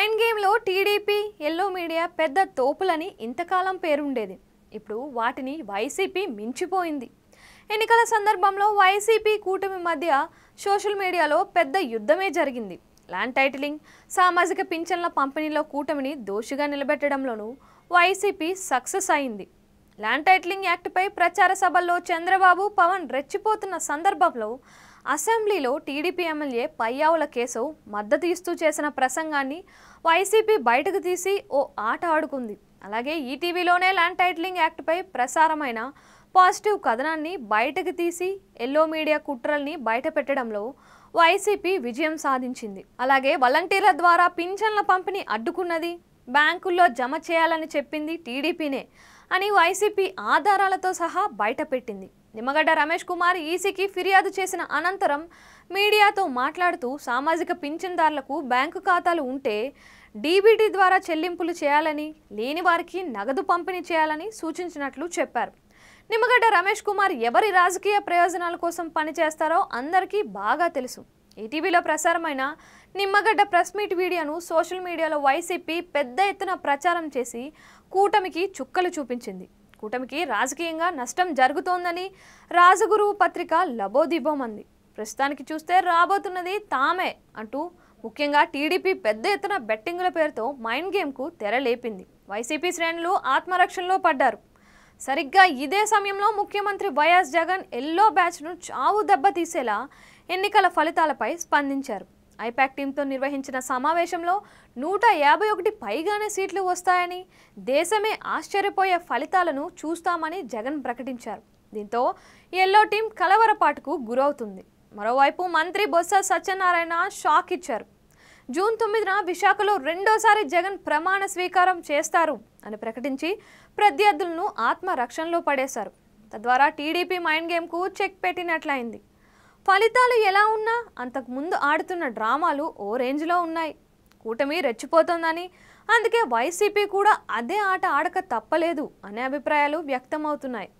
mind గేమ్లో TDP yellow media పెద్ద తోపులని ఇంతకాలం పేరుండేది ఇప్పుడు వాటిని వైసీపీ మించిపోయింది ఎన్నికల సందర్భంలో వైసీపీ కూటమి మధ్య సోషల్ మీడియాలో పెద్ద యుద్ధమే జరిగింది ల్యాండ్ టైటిలింగ్ సామాజిక పింఛన్ల పంపిణీలో కూటమిని దోషిగా నిలబెట్టడంలోనూ వైసీపీ సక్సెస్ అయింది ల్యాండ్ టైట్లింగ్ యాక్ట్పై ప్రచార సభల్లో చంద్రబాబు పవన్ రెచ్చిపోతున్న సందర్భంలో అసెంబ్లీలో టీడీపీ ఎమ్మెల్యే పయ్యావుల కేశవ్ మద్దతు ఇస్తూ చేసిన ప్రసంగాన్ని వైసీపీ బయటకు తీసి ఓ ఆట ఆడుకుంది అలాగే ఈటీవీలోనే ల్యాండ్ టైట్లింగ్ యాక్ట్పై ప్రసారమైన పాజిటివ్ కథనాన్ని బయటకు తీసి ఎల్లో మీడియా కుట్రల్ని బయటపెట్టడంలో వైసీపీ విజయం సాధించింది అలాగే వలంటీర్ల ద్వారా పింఛన్ల పంపిణీ అడ్డుకున్నది బ్యాంకుల్లో జమ చేయాలని చెప్పింది టీడీపీనే అని వైసీపీ ఆధారాలతో సహా బయటపెట్టింది నిమ్మగడ్డ రమేష్ కుమార్ ఈసీకి ఫిర్యాదు చేసిన అనంతరం మీడియాతో మాట్లాడుతూ సామాజిక పింఛన్దారులకు బ్యాంకు ఖాతాలు ఉంటే డీబీటీ ద్వారా చెల్లింపులు చేయాలని లేని వారికి నగదు పంపిణీ చేయాలని సూచించినట్లు చెప్పారు నిమ్మగడ్డ రమేష్ కుమార్ ఎవరి రాజకీయ ప్రయోజనాల కోసం పనిచేస్తారో అందరికీ బాగా తెలుసు ఈటీవీలో ప్రసారమైన నిమ్మగడ్డ ప్రెస్ మీట్ వీడియోను సోషల్ మీడియాలో వైసీపీ పెద్ద ఎత్తున ప్రచారం చేసి కూటమికి చుక్కలు చూపించింది కూటమికి రాజకీయంగా నష్టం జరుగుతోందని రాజగురు పత్రిక లబోదిబోమంది ప్రస్తుతానికి చూస్తే రాబోతున్నది తామే అంటూ ముఖ్యంగా టీడీపీ పెద్ద ఎత్తున బెట్టింగుల పేరుతో మైండ్ గేమ్కు తెరలేపింది వైసీపీ శ్రేణులు ఆత్మరక్షణలో పడ్డారు సరిగ్గా ఇదే సమయంలో ముఖ్యమంత్రి వైఎస్ జగన్ ఎల్లో బ్యాచ్ను చావు దెబ్బతీసేలా ఎన్నికల ఫలితాలపై స్పందించారు ఐపాక్ టీంతో నిర్వహించిన సమావేశంలో నూట యాభై ఒకటి పైగానే సీట్లు వస్తాయని దేశమే ఆశ్చర్యపోయే ఫలితాలను చూస్తామని జగన్ ప్రకటించారు దీంతో ఎల్లో టీం కలవరపాటుకు గురవుతుంది మరోవైపు మంత్రి బొత్స సత్యనారాయణ షాక్ ఇచ్చారు జూన్ తొమ్మిదిన విశాఖలో రెండోసారి జగన్ ప్రమాణ స్వీకారం చేస్తారు అని ప్రకటించి ప్రత్యర్థులను ఆత్మరక్షణలో పడేశారు తద్వారా టీడీపీ మైండ్ గేమ్కు చెక్ పెట్టినట్లయింది ఫలితాలు ఎలా ఉన్నా అంతకుముందు ఆడుతున్న డ్రామాలు ఓ రేంజ్లో ఉన్నాయి కూటమి రెచ్చిపోతోందని అందుకే వైసీపీ కూడా అదే ఆట ఆడక తప్పలేదు అనే అభిప్రాయాలు వ్యక్తమవుతున్నాయి